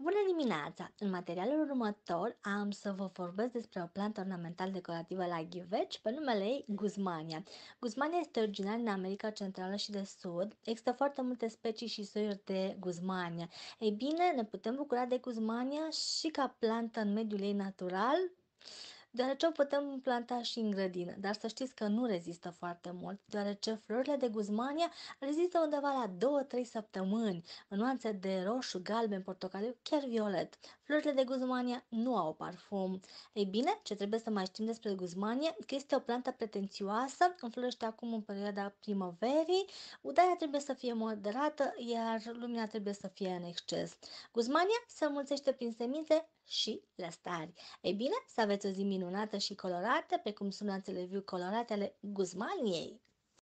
Bună dimineața! În materialul următor am să vă vorbesc despre o plantă ornamental decorativă la ghiveci pe numele ei Guzmania. Guzmania este originar din America Centrală și de Sud. Există foarte multe specii și soiuri de Guzmania. Ei bine, ne putem bucura de Guzmania și ca plantă în mediul ei natural deoarece o putem planta și în grădină, dar să știți că nu rezistă foarte mult, deoarece florile de guzmania rezistă undeva la 2-3 săptămâni, în nuanțe de roșu, galben, portocaliu, chiar violet. Florile de guzmania nu au parfum. Ei bine, ce trebuie să mai știm despre guzmania, că este o plantă pretențioasă, înflorește acum în perioada primăverii, Udaia trebuie să fie moderată, iar lumina trebuie să fie în exces. Guzmania se mulțește prin semințe și lăstari. Ei bine, să aveți o zi minunată! minunată și colorată, precum sunațele viu colorate ale Guzmaniei.